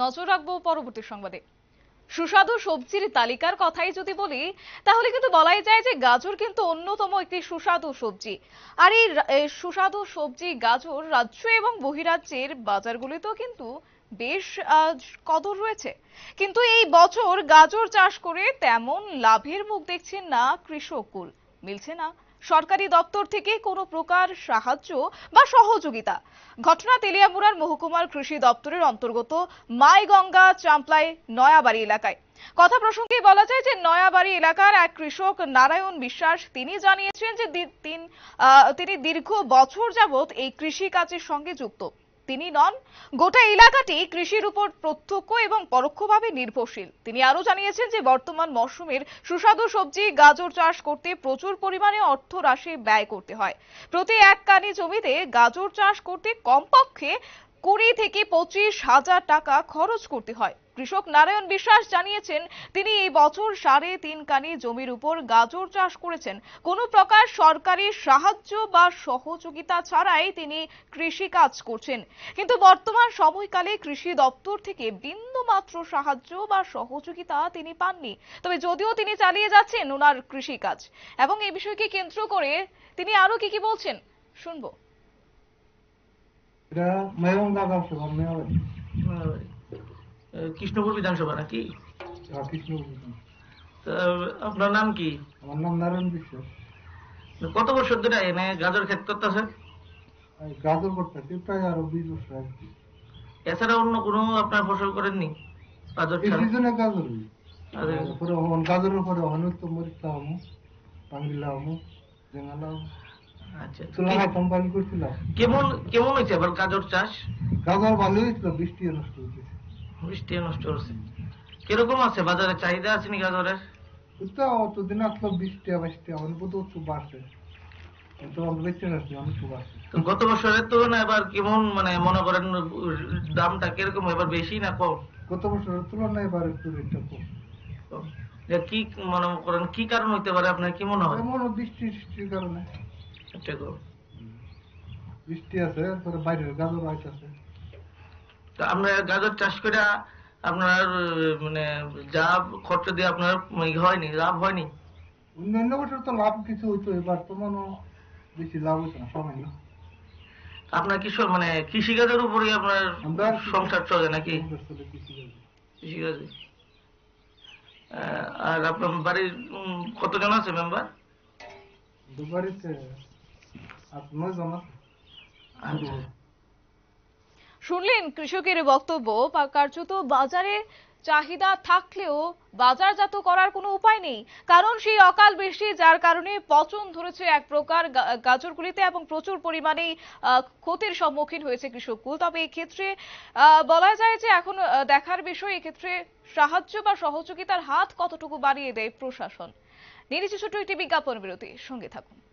নজর রাখবো পরবর্তী সংবাদে সুস্বাদু সবজির তালিকার কথাই যদি বলি তাহলে কিন্তু বলাই যায় যে গাজর কিন্তু অন্যতম একটি সুস্বাদু সবজি আর এই সুস্বাদু সবজি গাজর রাজ্য এবং বহিরাজ্যের বাজারগুলিতেও কিন্তু বেশ কদর রয়েছে কিন্তু এই বছর গাজর চাষ করে তেমন লাভের মুখ দেখছেন না কৃষক কুল মিলছে না সরকারি দপ্তর থেকে কোনো প্রকার সাহায্য বা সহযোগিতা ঘটনা তেলিয়ামুড়ার মহকুমার কৃষি দপ্তরের অন্তর্গত মাই গঙ্গা চাম্পলাই নয়াবাড়ি এলাকায় কথা প্রসঙ্গে বলা যায় যে নয়াবাড়ি এলাকার এক কৃষক নারায়ণ বিশ্বাস তিনি জানিয়েছেন যে তিনি দীর্ঘ বছর যাবত এই কৃষিকাজের সঙ্গে যুক্ত তিনি নন গোটা এলাকাটি কৃষির উপর প্রত্যক্ষ এবং পরোক্ষভাবে নির্ভরশীল তিনি আরও জানিয়েছেন যে বর্তমান মরশুমের সুস্বাদু সবজি গাজর চাষ করতে প্রচুর পরিমাণে অর্থ রাশি ব্যয় করতে হয় প্রতি এক কানি জমিতে গাজর চাষ করতে কমপক্ষে কুড়ি থেকে পঁচিশ হাজার টাকা খরচ করতে হয় কৃষক নারায়ণ বিশ্বাস জানিয়েছেন তিনি এই বছর সাড়ে তিন কানি জমির উপর গাজর চাষ করেছেন কোনো প্রকার সরকারি সাহায্য বা সহযোগিতা ছাড়াই তিনি কৃষি কাজ করছেন কিন্তু বর্তমান সময়কালে কৃষি দপ্তর থেকে বিন্দুমাত্র সাহায্য বা সহযোগিতা তিনি পাননি তবে যদিও তিনি চালিয়ে যাচ্ছেন ওনার কৃষি কাজ এবং এই বিষয়কে কেন্দ্র করে তিনি আরো কি কি বলছেন শুনবো এটা মেয়ং দাদা শুনবো কৃষ্ণপুর বিধানসভা নাকি আপনার নাম কি আমার নাম নারায়ণ বিশ্বাস কত বছর ধরে এনে গাজর ক্ষেত করতেছেন গাজর প্রায় আরো দুই বছর এছাড়া অন্য কোনো আপনার ফসল করেননি গাজর সিজনে গাজর পরে পরে মরিচা পাঙ্গিলা জেঙ্গালা আচ্ছা। কেমন কেমন হয়েছে আবার গাজর চাষ গাজর ভালো হয়েছিল বৃষ্টি নষ্ট হয়েছে বৃষ্টি নষ্ট হচ্ছে কিরকম আছে বাজারে চাহিদা আছে নি গাজরের তো অতদিন আসলো বৃষ্টি বৃষ্টি আমার তো খুব বাড়ছে গত বছরের তুলনায় এবার কেমন মানে মনে করেন দামটা কিরকম এবার বেশি না কম গত বছরের তুলনায় এবার একটু রেটটা কম কি মনে করেন কি কারণ হইতে পারে আপনার কি মনে হয় মনে বৃষ্টি সৃষ্টির কারণে বৃষ্টি আছে তারপরে বাইরের গাজর আছে তো আপনার গাজর চাষ করে আপনার মানে যা খরচা দিয়ে আপনার হয়নি লাভ হয়নি অন্যান্য বছর তো লাভ কিছু হইতো এবার তো বেশি লাভ হইতো না সামান্য আপনার কি মানে কৃষিকাজের উপরে আপনার সংসার চলে নাকি কৃষিকাজে আর আপনার বাড়ির কতজন আছে মেম্বার বাড়িতে আপনার জন শুনলেন কৃষকের বক্তব্য কার্যত বাজারে চাহিদা থাকলেও বাজারজাত করার কোনো উপায় নেই কারণ সেই অকাল বৃষ্টি যার কারণে পচন ধরেছে এক প্রকার গাজরগুলিতে এবং প্রচুর পরিমাণে ক্ষতির সম্মুখীন হয়েছে কৃষককুল তবে এক্ষেত্রে বলা যায় যে এখন দেখার বিষয় এক্ষেত্রে সাহায্য বা সহযোগিতার হাত কতটুকু বাড়িয়ে দেয় প্রশাসন নিয়ে ছোট্ট একটি বিজ্ঞাপন বিরতি সঙ্গে থাকুন